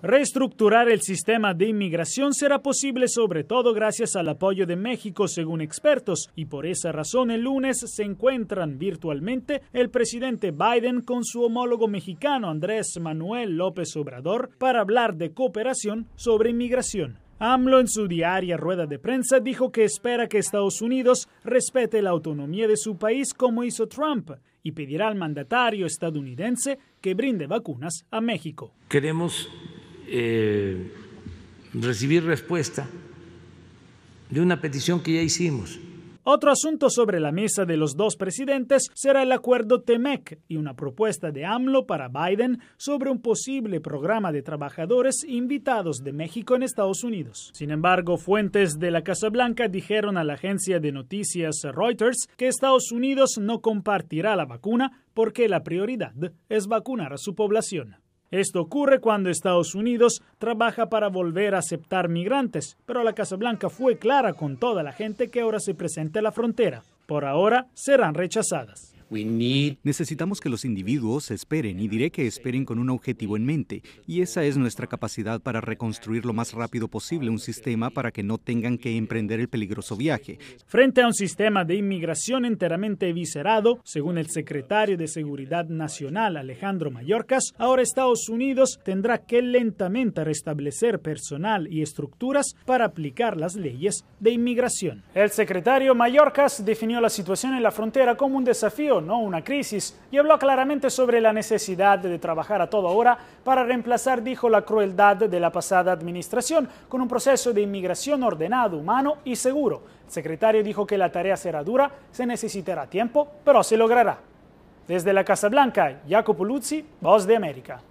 Reestructurar el sistema de inmigración será posible sobre todo gracias al apoyo de México, según expertos, y por esa razón el lunes se encuentran virtualmente el presidente Biden con su homólogo mexicano Andrés Manuel López Obrador para hablar de cooperación sobre inmigración. AMLO en su diaria rueda de prensa dijo que espera que Estados Unidos respete la autonomía de su país como hizo Trump y pedirá al mandatario estadounidense que brinde vacunas a México. Queremos eh, recibir respuesta de una petición que ya hicimos. Otro asunto sobre la mesa de los dos presidentes será el acuerdo TEMEC y una propuesta de AMLO para Biden sobre un posible programa de trabajadores invitados de México en Estados Unidos. Sin embargo, fuentes de la Casa Blanca dijeron a la agencia de noticias Reuters que Estados Unidos no compartirá la vacuna porque la prioridad es vacunar a su población. Esto ocurre cuando Estados Unidos trabaja para volver a aceptar migrantes, pero la Casa Blanca fue clara con toda la gente que ahora se presenta a la frontera. Por ahora serán rechazadas. Necesitamos que los individuos esperen y diré que esperen con un objetivo en mente y esa es nuestra capacidad para reconstruir lo más rápido posible un sistema para que no tengan que emprender el peligroso viaje. Frente a un sistema de inmigración enteramente eviscerado, según el secretario de Seguridad Nacional Alejandro Mayorkas, ahora Estados Unidos tendrá que lentamente restablecer personal y estructuras para aplicar las leyes de inmigración. El secretario Mayorkas definió la situación en la frontera como un desafío no una crisis, y habló claramente sobre la necesidad de trabajar a toda hora para reemplazar, dijo, la crueldad de la pasada administración con un proceso de inmigración ordenado, humano y seguro. El secretario dijo que la tarea será dura, se necesitará tiempo, pero se logrará. Desde la Casa Blanca, Jacopo Luzzi, Voz de América.